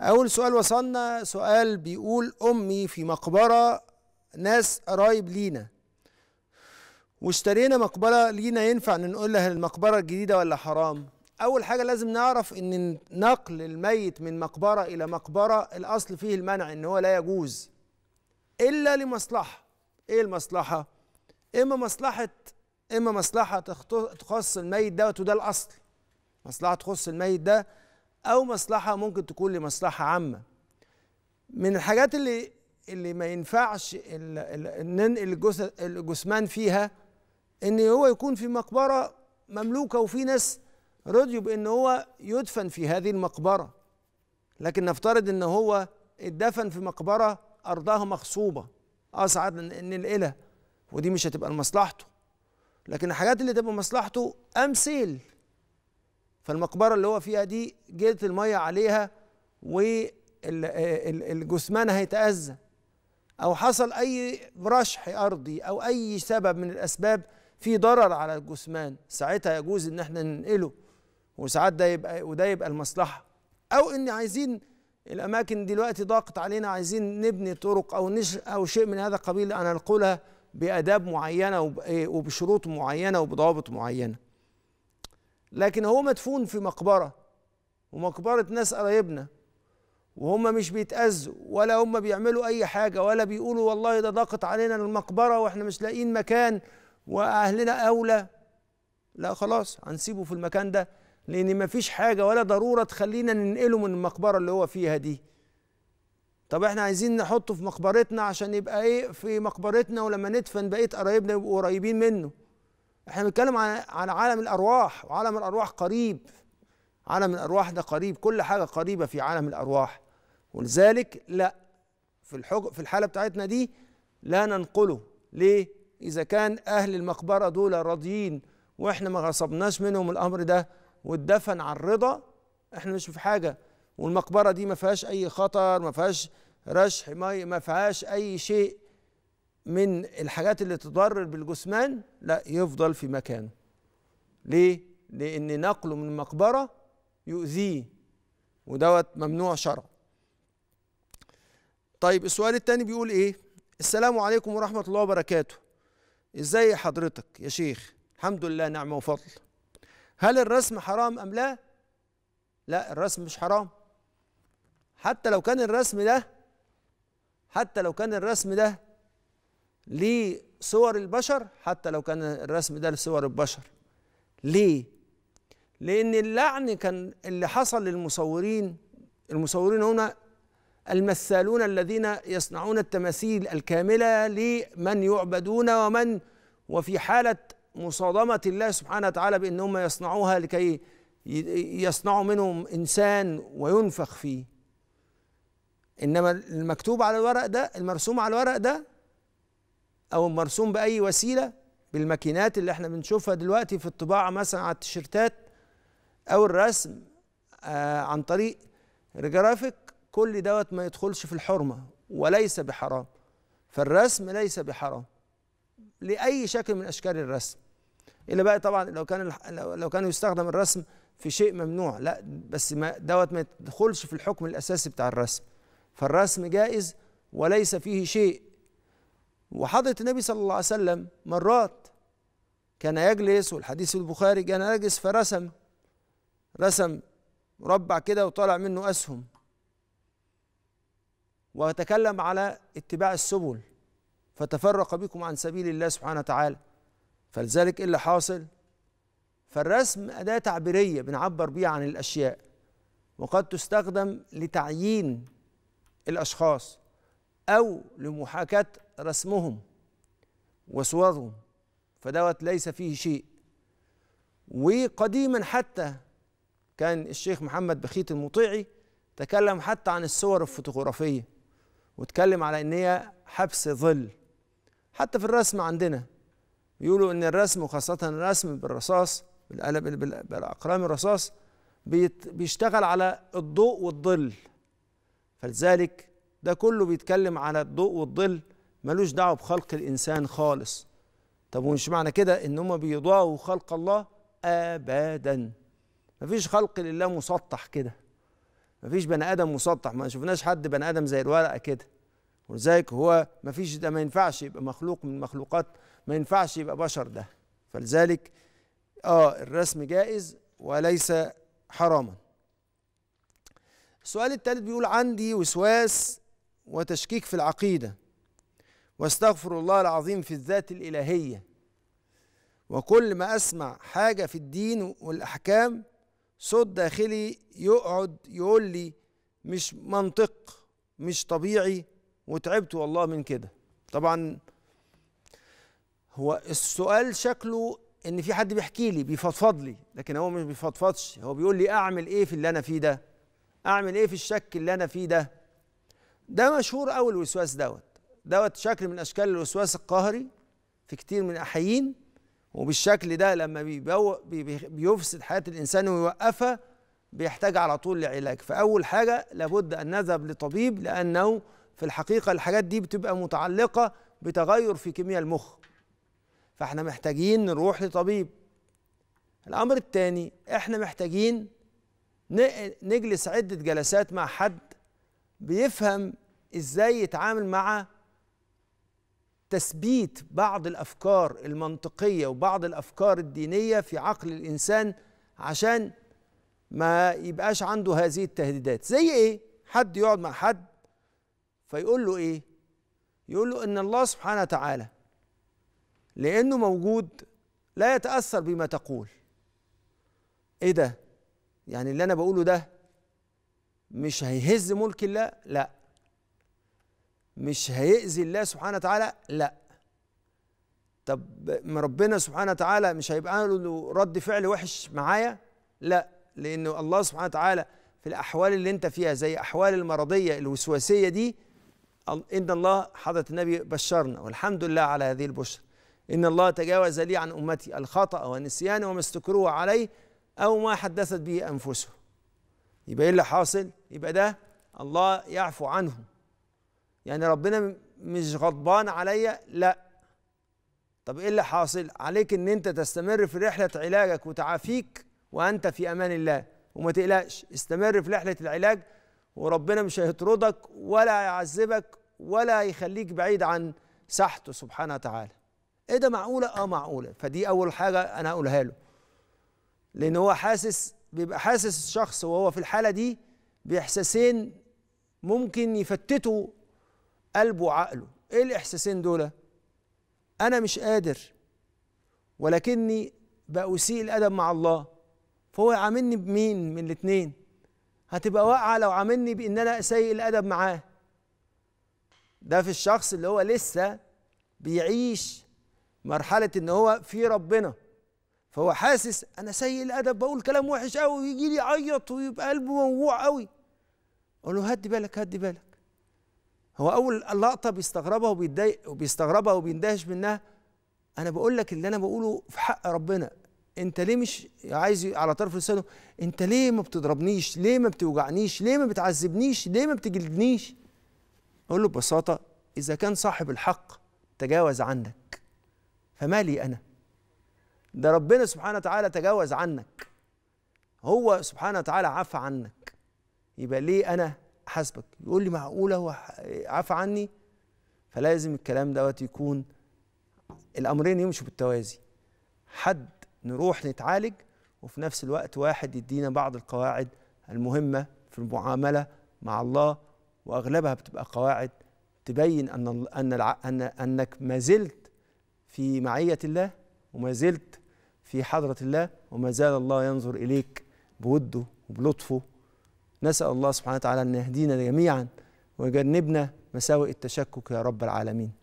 أول سؤال وصلنا سؤال بيقول أمي في مقبرة ناس قرايب لينا واشترينا مقبرة لينا ينفع ننقل لها المقبرة الجديدة ولا حرام؟ أول حاجة لازم نعرف إن نقل الميت من مقبرة إلى مقبرة الأصل فيه المنع إن هو لا يجوز إلا لمصلحة إيه المصلحة؟ إما مصلحة إما مصلحة تخص الميت دوت وده الأصل مصلحة تخص الميت ده او مصلحه ممكن تكون لمصلحه عامه من الحاجات اللي اللي ما ينفعش ننقل الجثمان فيها ان هو يكون في مقبره مملوكه وفي ناس رضيوا بان هو يدفن في هذه المقبره لكن نفترض ان هو اتدفن في مقبره ارضها مغصوبه اصعب ننقلها ودي مش هتبقى لمصلحته لكن الحاجات اللي تبقى مصلحته امثل فالمقبرة اللي هو فيها دي جلت المية عليها والجثمان هيتأذى أو حصل أي رشح أرضي أو أي سبب من الأسباب في ضرر على الجثمان ساعتها يجوز إن احنا ننقله وساعات ده يبقى وده يبقى المصلحة أو إن عايزين الأماكن دلوقتي ضاقت علينا عايزين نبني طرق أو نش أو شيء من هذا القبيل أنا أنقلها بآداب معينة إيه، وبشروط معينة وبضوابط معينة لكن هو مدفون في مقبرة ومقبرة ناس قرايبنا وهم مش بيتأذوا ولا هم بيعملوا أي حاجة ولا بيقولوا والله ده ضاقت علينا المقبرة وإحنا مش لاقيين مكان وأهلنا أولى لا خلاص هنسيبه في المكان ده لأن مفيش حاجة ولا ضرورة تخلينا ننقله من المقبرة اللي هو فيها دي طب احنا عايزين نحطه في مقبرتنا عشان يبقى ايه في مقبرتنا ولما ندفن بقيه قرايبنا يبقوا قريبين منه احنا بنتكلم عن عن عالم الارواح وعالم الارواح قريب عالم الارواح ده قريب كل حاجه قريبه في عالم الارواح ولذلك لا في الحج في الحاله بتاعتنا دي لا ننقله ليه اذا كان اهل المقبره دول راضيين واحنا ما غصبناش منهم الامر ده واتدفن على الرضا احنا مش في حاجه والمقبره دي ما فيهاش اي خطر ما فيهاش رشح ما فيهاش اي شيء من الحاجات اللي تضرر بالجثمان لا يفضل في مكانه ليه لان نقله من المقبره يؤذيه ودوت ممنوع شرعا طيب السؤال التاني بيقول ايه السلام عليكم ورحمه الله وبركاته ازاي حضرتك يا شيخ الحمد لله نعمه وفضل هل الرسم حرام ام لا لا الرسم مش حرام حتى لو كان الرسم ده حتى لو كان الرسم ده لصور البشر حتى لو كان الرسم ده لصور البشر ليه لان اللعن كان اللي حصل للمصورين المصورين هنا المثالون الذين يصنعون التماثيل الكامله لمن يعبدون ومن وفي حاله مصادمه الله سبحانه وتعالى بانهم يصنعوها لكي يصنعوا منهم انسان وينفخ فيه انما المكتوب على الورق ده المرسوم على الورق ده او مرسوم باي وسيله بالماكينات اللي احنا بنشوفها دلوقتي في الطباعه مثلا على التيشيرتات او الرسم آه عن طريق الجرافيك كل دوت ما يدخلش في الحرمه وليس بحرام فالرسم ليس بحرام لاي شكل من اشكال الرسم الا بقى طبعا لو كان لو كان يستخدم الرسم في شيء ممنوع لا بس ما دوت ما يدخلش في الحكم الاساسي بتاع الرسم فالرسم جائز وليس فيه شيء وحضرة النبي صلى الله عليه وسلم مرات كان يجلس والحديث في البخاري كان يجلس فرسم رسم مربع كده وطالع منه أسهم وتكلم على اتباع السبل فتفرق بكم عن سبيل الله سبحانه وتعالى فلذلك إيه اللي حاصل فالرسم أداة تعبيرية بنعبر بيها عن الأشياء وقد تستخدم لتعيين الأشخاص أو لمحاكاة رسمهم وصورهم فدوت ليس فيه شيء وقديما حتى كان الشيخ محمد بخيت المطيعي تكلم حتى عن الصور الفوتوغرافية واتكلم على إن هي حبس ظل حتى في الرسم عندنا بيقولوا إن الرسم وخاصة الرسم بالرصاص بالقلم بالأقلام الرصاص بيشتغل على الضوء والظل فلذلك ده كله بيتكلم على الضوء والظل ملوش دعوه بخلق الانسان خالص طب ومش معنى كده ان هم بيضاهوا خلق الله ابدا مفيش خلق لله مسطح كده مفيش بني ادم مسطح ما شفناش حد بني ادم زي الورقه كده ولذلك هو مفيش ده ما ينفعش يبقى مخلوق من مخلوقات ما ينفعش يبقى بشر ده فلذلك اه الرسم جائز وليس حراما السؤال الثالث بيقول عندي وسواس وتشكيك في العقيدة واستغفر الله العظيم في الذات الإلهية وكل ما أسمع حاجة في الدين والأحكام صوت داخلي يقعد يقول لي مش منطق مش طبيعي وتعبت والله من كده طبعا هو السؤال شكله ان في حد بيحكي لي بيفضفض لي لكن هو مش بيفضفضش هو بيقول لي اعمل ايه في اللي انا فيه ده اعمل ايه في الشك اللي انا فيه ده ده مشهور قوي الوسواس دوت دوت شكل من اشكال الوسواس القهري في كتير من الاحيين وبالشكل ده لما بيفسد حياه الانسان ويوقفها بيحتاج على طول لعلاج فاول حاجه لابد ان نذهب لطبيب لانه في الحقيقه الحاجات دي بتبقى متعلقه بتغير في كيمياء المخ فاحنا محتاجين نروح لطبيب الامر الثاني احنا محتاجين نجلس عده جلسات مع حد بيفهم ازاي يتعامل مع تثبيت بعض الافكار المنطقيه وبعض الافكار الدينيه في عقل الانسان عشان ما يبقاش عنده هذه التهديدات زي ايه حد يقعد مع حد فيقول له ايه يقول له ان الله سبحانه وتعالى لانه موجود لا يتاثر بما تقول ايه ده يعني اللي انا بقوله ده مش هيهز ملك الله لا مش هيأذي الله سبحانه وتعالى لا طب من ربنا سبحانه وتعالى مش هيبقى له رد فعل وحش معايا لا لأن الله سبحانه وتعالى في الاحوال اللي انت فيها زي احوال المرضيه الوسواسيه دي ان الله حضره النبي بشرنا والحمد لله على هذه البشرى ان الله تجاوز لي عن امتي الخطا والنسيان وما استكروه عليه او ما حدثت به انفسهم يبقى ايه اللي حاصل يبقى ده الله يعفو عنه يعني ربنا مش غضبان عليا لا طب ايه اللي حاصل عليك ان انت تستمر في رحله علاجك وتعافيك وانت في امان الله وما تقلقش استمر في رحله العلاج وربنا مش هيطردك ولا يعذبك ولا يخليك بعيد عن سحته سبحانه وتعالى ايه ده معقوله اه معقوله فدي اول حاجه انا هقولها له لان هو حاسس بيبقى حاسس الشخص وهو في الحالة دي بإحساسين ممكن يفتتوا قلبه وعقله إيه الإحساسين دول؟ أنا مش قادر ولكني بأسيء الأدب مع الله فهو يعاملني بمين من الاتنين؟ هتبقى واقعة لو عاملني بإن أنا سيء الأدب معاه ده في الشخص اللي هو لسه بيعيش مرحلة إن هو في ربنا فهو حاسس انا سيء الادب بقول كلام وحش قوي ويجي لي يعيط ويبقى قلبه موجوع قوي اقول له هدي بالك هدي بالك هو اول اللقطه بيستغربها وبيتضايق وبيستغربها وبيندهش منها انا بقول لك اللي انا بقوله في حق ربنا انت ليه مش عايز على طرف لسانه انت ليه ما بتضربنيش ليه ما بتوجعنيش ليه ما بتعذبنيش ليه ما بتجلدنيش اقول له ببساطه اذا كان صاحب الحق تجاوز عنك فمالي انا ده ربنا سبحانه وتعالى تجاوز عنك هو سبحانه وتعالى عفى عنك يبقى ليه انا حاسبك يقول لي معقوله هو عفى عني فلازم الكلام دوت يكون الامرين يمشوا بالتوازي حد نروح نتعالج وفي نفس الوقت واحد يدينا بعض القواعد المهمه في المعامله مع الله واغلبها بتبقى قواعد تبين ان ان ان انك ما زلت في معيه الله وما زلت في حضرة الله وما زال الله ينظر إليك بوده وبلطفه نسأل الله سبحانه وتعالى أن يهدينا جميعا ويجنبنا مساوئ التشكك يا رب العالمين